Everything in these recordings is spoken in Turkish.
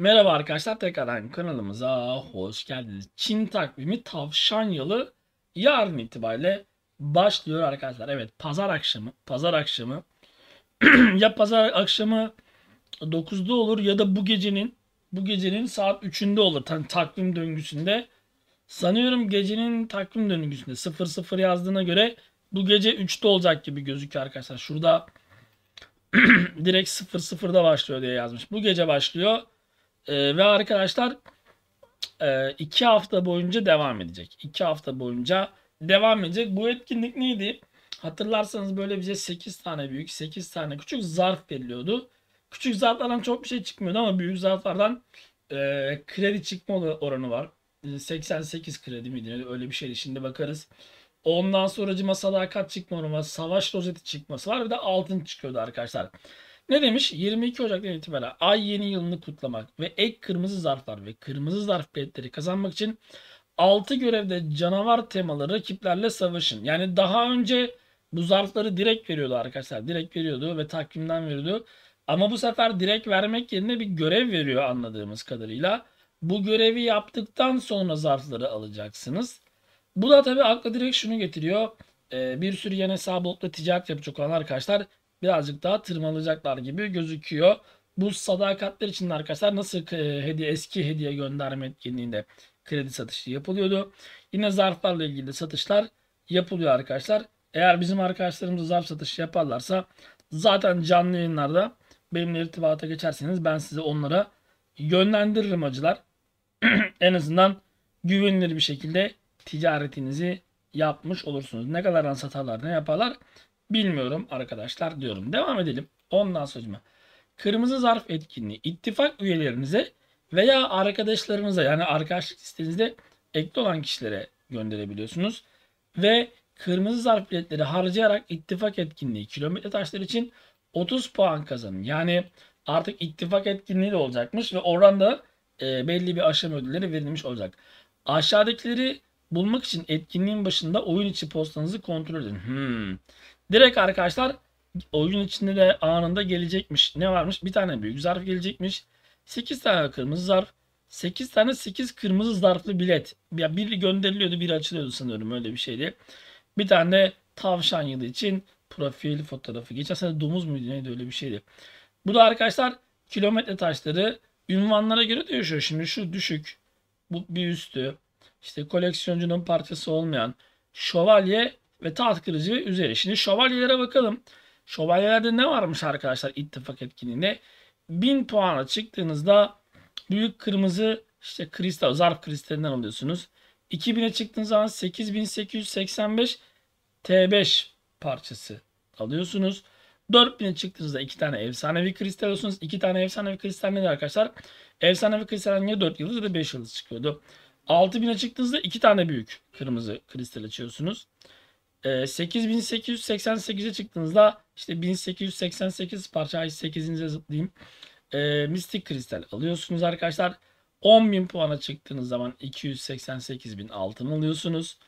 Merhaba arkadaşlar tekrardan kanalımıza hoş geldiniz. Çin takvimi tavşan yılı yarın itibariyle başlıyor arkadaşlar. Evet pazar akşamı pazar akşamı ya pazar akşamı 9'da olur ya da bu gecenin bu gecenin saat 3'ünde olur. Tam takvim döngüsünde. Sanıyorum gecenin takvim döngüsünde 00 yazdığına göre bu gece 3'te olacak gibi gözüküyor arkadaşlar. Şurada direkt 00'da başlıyor diye yazmış. Bu gece başlıyor. E, ve arkadaşlar e, iki hafta boyunca devam edecek. İki hafta boyunca devam edecek. Bu etkinlik neydi? Hatırlarsanız böyle bize 8 tane büyük, 8 tane küçük zarf veriliyordu. Küçük zarflardan çok bir şey çıkmıyordu ama büyük zarflardan e, kredi çıkma oranı var. 88 ee, kredi miydi? Öyle bir şeydi. Şimdi bakarız. Ondan sonracıma sadakat çıkma oranı var. Savaş rozeti çıkması var. Bir de altın çıkıyordu arkadaşlar. Ne demiş? 22 Ocak'tan itibaren ay yeni yılını kutlamak ve ek kırmızı zarflar ve kırmızı zarf biletleri kazanmak için 6 görevde canavar temalı rakiplerle savaşın. Yani daha önce bu zarfları direkt veriyordu arkadaşlar. Direkt veriyordu ve takvimden veriyordu. Ama bu sefer direkt vermek yerine bir görev veriyor anladığımız kadarıyla. Bu görevi yaptıktan sonra zarfları alacaksınız. Bu da tabii akla direkt şunu getiriyor. Ee, bir sürü yeni hesabı ticaret yapacak olan arkadaşlar birazcık daha tırmalayacaklar gibi gözüküyor. Bu sadakatler için arkadaşlar nasıl e, hediye eski hediye gönderme etkinliğinde kredi satışı yapılıyordu. Yine zarflarla ilgili satışlar yapılıyor arkadaşlar. Eğer bizim arkadaşlarımız zarf satışı yaparlarsa zaten canlı yayınlarda benimle irtibata geçerseniz ben size onlara yönlendiririm acılar. en azından güvenilir bir şekilde ticaretinizi yapmış olursunuz. Ne kadar satarlar ne yaparlar Bilmiyorum arkadaşlar diyorum. Devam edelim. Ondan sonra kırmızı zarf etkinliği ittifak üyelerinize veya arkadaşlarınıza yani arkadaşlık listenizde ekli olan kişilere gönderebiliyorsunuz. Ve kırmızı zarf biletleri harcayarak ittifak etkinliği kilometre taşları için 30 puan kazanın. Yani artık ittifak etkinliği de olacakmış ve oranda e, belli bir aşama ödülleri verilmiş olacak. Aşağıdakileri bulmak için etkinliğin başında oyun içi postanızı kontrol edin. Hmm. Direkt arkadaşlar oyun içinde de anında gelecekmiş. Ne varmış? Bir tane büyük zarf gelecekmiş. 8 tane kırmızı zarf. 8 tane 8 kırmızı zarflı bilet. Ya biri gönderiliyordu, biri açılıyordu sanıyorum öyle bir şeydi. Bir tane tavşan yılı için profil fotoğrafı. Geçen sene domuz muydu neydi öyle bir şeydi. Bu da arkadaşlar kilometre taşları ünvanlara göre değişiyor. Şimdi şu düşük, bu bir üstü. işte koleksiyoncunun parçası olmayan şövalye ve taht krizi üzeri. Şimdi şövalyelere bakalım. Şövalyelerde ne varmış arkadaşlar ittifak etkinliğinde? 1000 puana çıktığınızda büyük kırmızı işte kristal, zarf kristalinden alıyorsunuz. 2000'e çıktığınız zaman 8885 T5 parçası alıyorsunuz. 4000'e çıktığınızda 2 tane efsanevi kristal alıyorsunuz. 2 tane efsanevi kristal nedir arkadaşlar? Efsanevi kristal ya 4 yıldız ya da 5 yıldız çıkıyordu. 6000'e çıktığınızda 2 tane büyük kırmızı kristal açıyorsunuz. 8888'e ee, çıktığınızda işte 1888 parça ay 8'inize zıplayayım. E, Mystic Kristal alıyorsunuz arkadaşlar. 10.000 puana çıktığınız zaman 288.000 altın alıyorsunuz.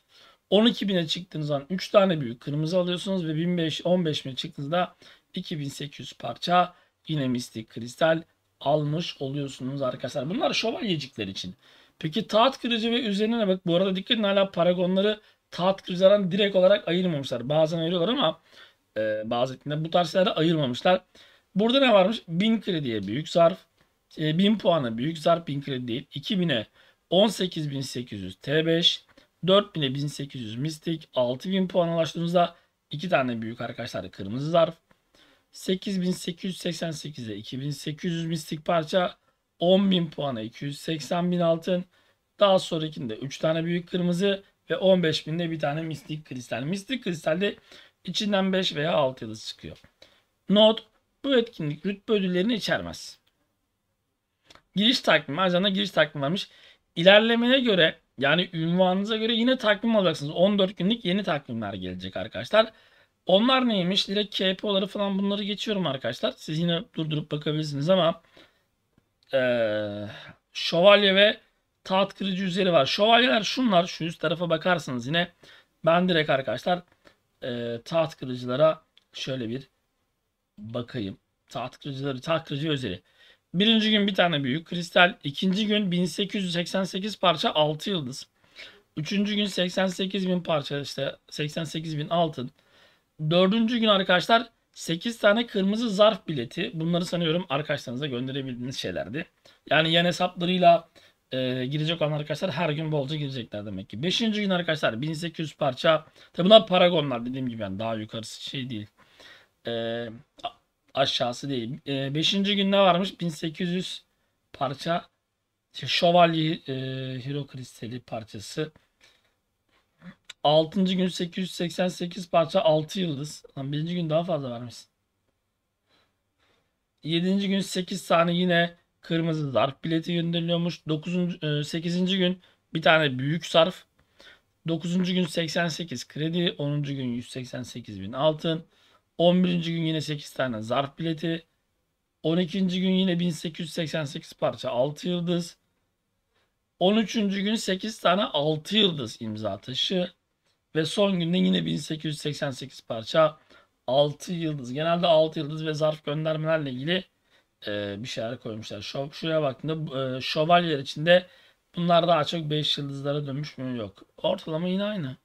12.000'e çıktığınız zaman 3 tane büyük kırmızı alıyorsunuz ve 15.000'e çıktığınızda 2800 parça yine mistik kristal almış oluyorsunuz arkadaşlar. Bunlar şövalyecikler için. Peki taht kırıcı ve üzerine bak bu arada dikkat edin hala paragonları taht kırıcılardan direkt olarak ayırmamışlar. Bazen ayırıyorlar ama e, bazı etkinlikler bu tarz şeylerde ayırmamışlar. Burada ne varmış? 1000 krediye büyük zarf. E, 1000 puana büyük zarf 1000 kredi değil. 2000'e 18800 T5. 4000'e 1800 mistik. 6000 puan ulaştığımızda 2 tane büyük arkadaşlar kırmızı zarf. 8888'e 2800 mistik parça. 10.000 puana 280.000 altın. Daha sonrakinde 3 tane büyük kırmızı. Ve 15 binde bir tane mistik kristal. Mistik kristalde içinden 5 veya 6 yıldız çıkıyor. Not bu etkinlik rütbe ödüllerini içermez. Giriş takvimi. Ajanda giriş takvimi varmış. İlerlemeye göre yani ünvanınıza göre yine takvim alacaksınız. 14 günlük yeni takvimler gelecek arkadaşlar. Onlar neymiş? Direkt KPO'ları falan bunları geçiyorum arkadaşlar. Siz yine durdurup bakabilirsiniz ama ee, şövalye ve Taht kırıcı yüzleri var. Şövalyeler şunlar. Şu üst tarafa bakarsınız yine. Ben direkt arkadaşlar e, taht kırıcılara şöyle bir bakayım. Taht kırıcıları, taht kırıcı özeli. Birinci gün bir tane büyük kristal. ikinci gün 1888 parça 6 yıldız. Üçüncü gün 88 bin parça işte 88 bin altın. Dördüncü gün arkadaşlar 8 tane kırmızı zarf bileti. Bunları sanıyorum arkadaşlarınıza gönderebildiğiniz şeylerdi. Yani yan hesaplarıyla e, girecek olan arkadaşlar her gün bolca girecekler demek ki. Beşinci gün arkadaşlar 1800 parça. Tabi bunlar paragonlar dediğim gibi yani daha yukarısı şey değil. E, aşağısı değil. E, beşinci gün varmış? 1800 parça şövalye e, hero kristali parçası. 6. gün 888 parça 6 yıldız. Lan 1. gün daha fazla varmış. 7. gün 8 tane yine kırmızı zarf bileti gönderiliyormuş. 9. 8. E, gün bir tane büyük zarf. 9. gün 88 kredi, 10. gün 188 bin altın, 11. gün yine 8 tane zarf bileti, 12. gün yine 1888 parça 6 yıldız, 13. gün 8 tane 6 yıldız imza taşı ve son günde yine 1888 parça 6 yıldız. Genelde 6 yıldız ve zarf göndermelerle ilgili e, bir şeyler koymuşlar. Şov, şuraya baktığında e, şövalyeler içinde bunlar daha çok 5 yıldızlara dönmüş mü yok. Ortalama yine aynı.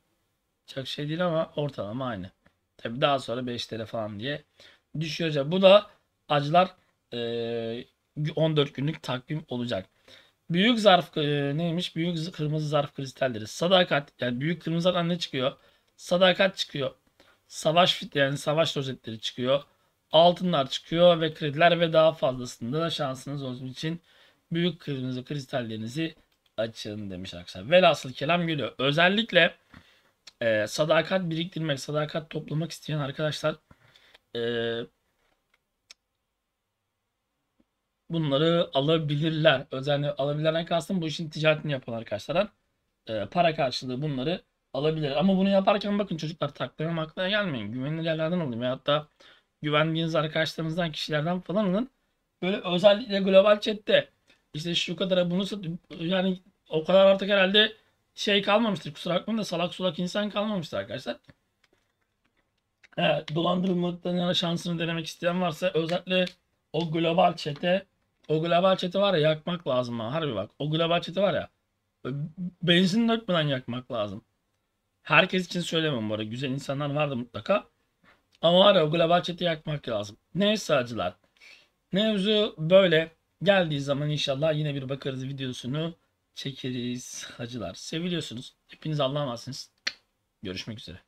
Çok şey değil ama ortalama aynı. Tabi daha sonra 5'lere falan diye düşüyor. Bu da acılar e, 14 günlük takvim olacak. Büyük zarf e, neymiş? Büyük kırmızı zarf kristalleri. Sadakat yani büyük kırmızı zarftan ne çıkıyor? Sadakat çıkıyor. Savaş fit yani savaş rozetleri çıkıyor altınlar çıkıyor ve krediler ve daha fazlasında da şansınız olsun için büyük kırmızı kristallerinizi açın demiş arkadaşlar. Velhasıl kelam geliyor. Özellikle e, sadakat biriktirmek, sadakat toplamak isteyen arkadaşlar e, bunları alabilirler. Özellikle alabilenler kastım bu işin ticaretini yapan arkadaşlar. E, para karşılığı bunları alabilir. Ama bunu yaparken bakın çocuklar taklaya aklına gelmeyin. Güvenilir yerlerden alın. ya hatta güvendiğiniz arkadaşlarınızdan, kişilerden falan alın. Böyle özellikle global chatte işte şu kadara bunu yani o kadar artık herhalde şey kalmamıştır. Kusura bakmayın da salak sulak insan kalmamıştır arkadaşlar. Evet, dolandırılmaktan yana şansını denemek isteyen varsa özellikle o global çete o global çete var ya yakmak lazım ha. Harbi bak o global çete var ya benzin dökmeden yakmak lazım. Herkes için söylemem bu arada. Güzel insanlar vardı mutlaka. Ama var ya o global chat'i yakmak lazım. Neyse acılar. Mevzu böyle. Geldiği zaman inşallah yine bir bakarız videosunu çekeriz hacılar. Seviliyorsunuz. Hepiniz Allah'a emanetsiniz. Görüşmek üzere.